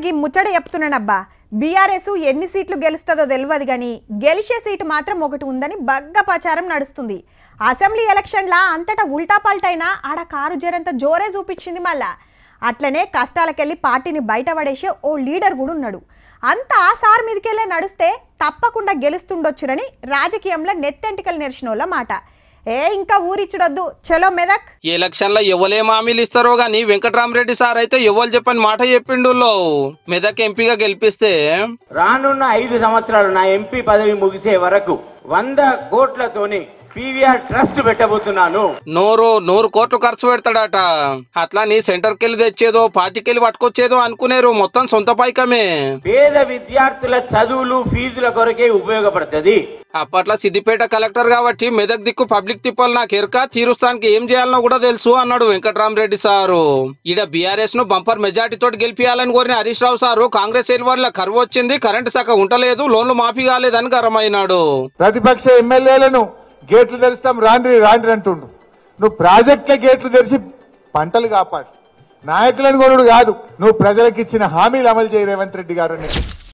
కదా ముచ్చట చెప్తున్నానబ్బా బీఆర్ఎస్ ఎన్ని సీట్లు గెలుస్తుందో తెలియదు కానీ గెలిచే సీటు మాత్రం ఒకటి ఉందని బగ్గ ప్రచారం నడుస్తుంది అసెంబ్లీ ఎలక్షన్లా అంతటా ఉల్టా ఆడ కారు జరంత జోరే చూపించింది మళ్ళా అట్లనే కష్టాలకెళ్ళి పార్టీని బయటపడేసే ఓ లీడర్ కూడా ఉన్నాడు అంత ఆ సార్ మీదకెళ్ళే నడిస్తే తప్పకుండా గెలుస్తుండొచ్చునని రాజకీయంలో నెత్తెంటికలు నెరిచిన మాట ఏ ఇంకా ఊరిచ్చుడద్దు చలో మెదక్ ఈ ఎలక్షన్ లో ఎవరేం మామీలు ఇస్తారో గాని వెంకటరామరెడ్డి సార్ అయితే ఎవరు చెప్పని మాట చెప్పిండు మెదక్ ఎంపీగా గెలిపిస్తే రానున్న ఐదు సంవత్సరాలు నా ఎంపీ పదవి ముగిసే వరకు వంద కోట్లతోని పీవీఆర్ ట్రస్ట్ పెట్టబోతున్నాను నూరు నూరు కోట్లు ఖర్చు పెడతాడట అట్లా నీ సెంటర్ కెళ్ళి తెచ్చేదో పార్టీకి వెళ్ళి పట్టుకొచ్చేదో అనుకునేరు మొత్తం సొంత పైకమే పేద విద్యార్థుల చదువులు ఫీజుల కొరకే ఉపయోగపడుతుంది అప్పట్లో సిద్దిపేట కలెక్టర్ కాబట్టి మెదక్ దిక్కు పబ్లిక్ తిప్పలు నాకు ఎరుక తీరుస్తానికి ఏం చేయాలనో కూడా తెలుసు అన్నాడు రెడ్డి సారు ఈడ బీఆర్ఎస్ ను బంపర్ మెజార్టీ తోటి గెలిపియాలని కోరిన హరీష్ రావు సారు కాంగ్రెస్ ఎల్వర్ల కరువు వచ్చింది కరెంటు శాఖ ఉండలేదు లోన్లు మాఫీ కాలేదని గరమైనాడు ప్రతిపక్ష ఎమ్మెల్యేలను గేట్లు తెరిస్తాం రాండ్రి రాండ్రి అంటుండు నువ్వు ప్రాజెక్టుల గేట్లు తెరిచి పంటలు కాపాడు నాయకులను కొనుడు కాదు నువ్వు ప్రజలకు ఇచ్చిన హామీలు అమలు చేయ రేవంత్ రెడ్డి గారు